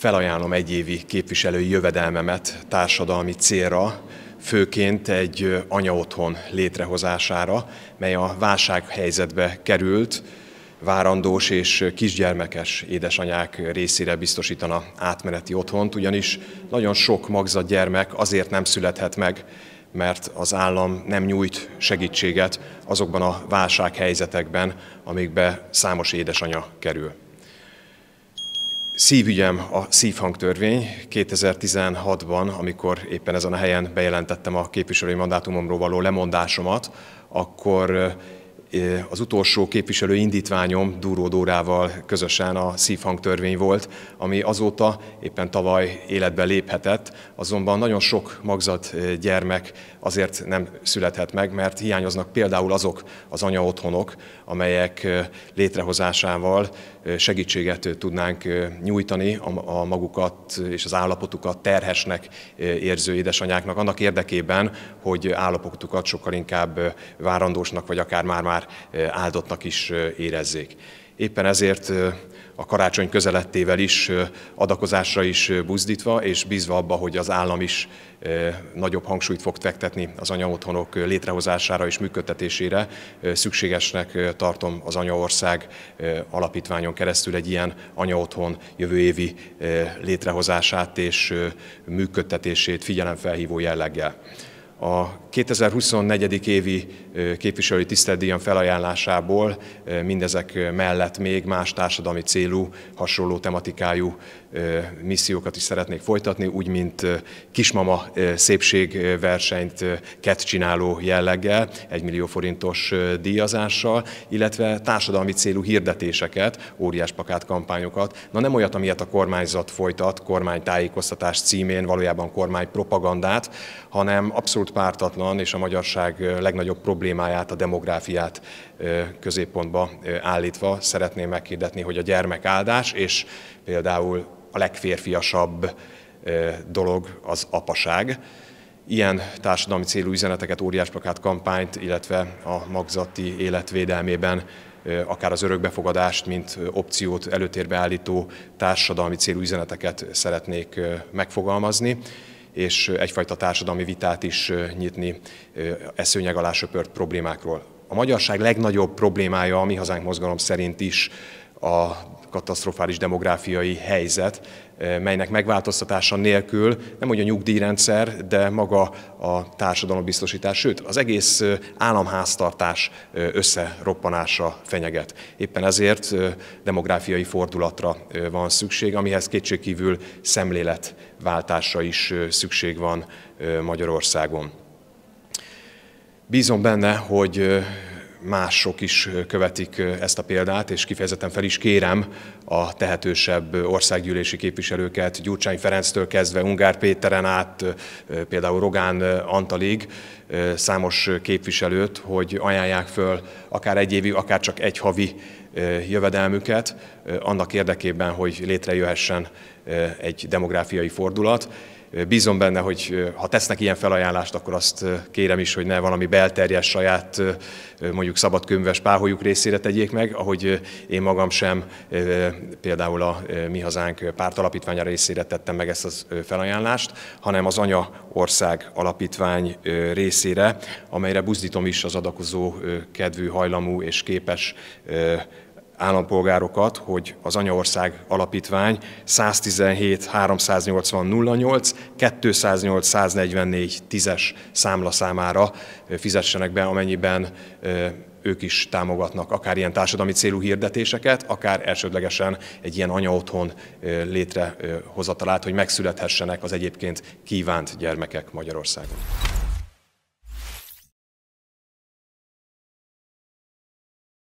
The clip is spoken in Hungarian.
felajánlom egyévi képviselői jövedelmemet társadalmi célra, főként egy anyaotthon létrehozására, mely a válsághelyzetbe került, várandós és kisgyermekes édesanyák részére biztosítana átmeneti otthont, ugyanis nagyon sok magzatgyermek azért nem születhet meg, mert az állam nem nyújt segítséget azokban a válsághelyzetekben, amikbe számos édesanya kerül. Szívügyem a szívhangtörvény 2016-ban, amikor éppen ezen a helyen bejelentettem a képviselői mandátumomról való lemondásomat, akkor az utolsó képviselő indítványom Duró Dórával közösen a szívhangtörvény volt, ami azóta éppen tavaly életbe léphetett, azonban nagyon sok magzat gyermek azért nem születhet meg, mert hiányoznak például azok az anyaotthonok, amelyek létrehozásával segítséget tudnánk nyújtani a magukat és az állapotukat terhesnek érző édesanyáknak annak érdekében, hogy állapotukat sokkal inkább várandósnak vagy akár már-már már eh, áldottnak is eh, érezzék. Éppen ezért eh, a karácsony közelettével is adakozásra is buzdítva, és bízva abba, hogy az állam is nagyobb hangsúlyt fog fektetni az anyaotthonok létrehozására és működtetésére. Szükségesnek tartom az Anyaország alapítványon keresztül egy ilyen anyaotthon jövő évi létrehozását és működtetését figyelemfelhívó jelleggel. A 2024. évi képviselői tiszteletdíjam felajánlásából mindezek mellett még más társadalmi célú, hasonló tematikájú missziókat is szeretnék folytatni, úgy mint kismama szépségversenyt kett csináló jelleggel, 1 millió forintos díjazással, illetve társadalmi célú hirdetéseket, óriás pakát kampányokat. Na nem olyat, amilyet a kormányzat folytat kormánytájékoztatás címén, valójában kormánypropagandát, hanem abszolút abszolút pártatlan és a magyarság legnagyobb problémáját, a demográfiát középpontba állítva szeretném megkérdetni, hogy a gyermekáldás és például a legférfiasabb dolog az apaság. Ilyen társadalmi célú üzeneteket, óriásplakát kampányt, illetve a magzati életvédelmében akár az örökbefogadást, mint opciót előtérbe állító társadalmi célú üzeneteket szeretnék megfogalmazni és egyfajta társadalmi vitát is nyitni e alá söpört problémákról. A magyarság legnagyobb problémája a mi hazánk mozgalom szerint is a katasztrofális demográfiai helyzet, eh, melynek megváltoztatása nélkül nem hogy a nyugdíjrendszer, de maga a biztosítás sőt az egész eh, államháztartás eh, összeroppanása fenyeget. Éppen ezért demográfiai fordulatra van szükség, amihez kétségkívül szemléletváltásra is szükség van Magyarországon. Bízom benne, hogy mások is követik ezt a példát, és kifejezetten fel is kérem a tehetősebb országgyűlési képviselőket, Gyurcsány Ferenctől kezdve Ungár Péteren át, például Rogán Antalig, számos képviselőt, hogy ajánlják föl akár egy évi, akár csak egy havi jövedelmüket, annak érdekében, hogy létrejöhessen egy demográfiai fordulat Bízom benne, hogy ha tesznek ilyen felajánlást, akkor azt kérem is, hogy ne valami belterjes saját, mondjuk szabadkönyves páholyuk részére tegyék meg, ahogy én magam sem például a Mi Hazánk pártalapítványa részére tettem meg ezt a felajánlást, hanem az Anya Ország Alapítvány részére, amelyre buzdítom is az adakozó kedvű, hajlamú és képes állampolgárokat, hogy az anyaország alapítvány 117 380 08 208 144 10-es számára fizessenek be, amennyiben ők is támogatnak akár ilyen társadalmi célú hirdetéseket, akár elsődlegesen egy ilyen anyaotthon létrehozatalát, hogy megszülethessenek az egyébként kívánt gyermekek Magyarországon.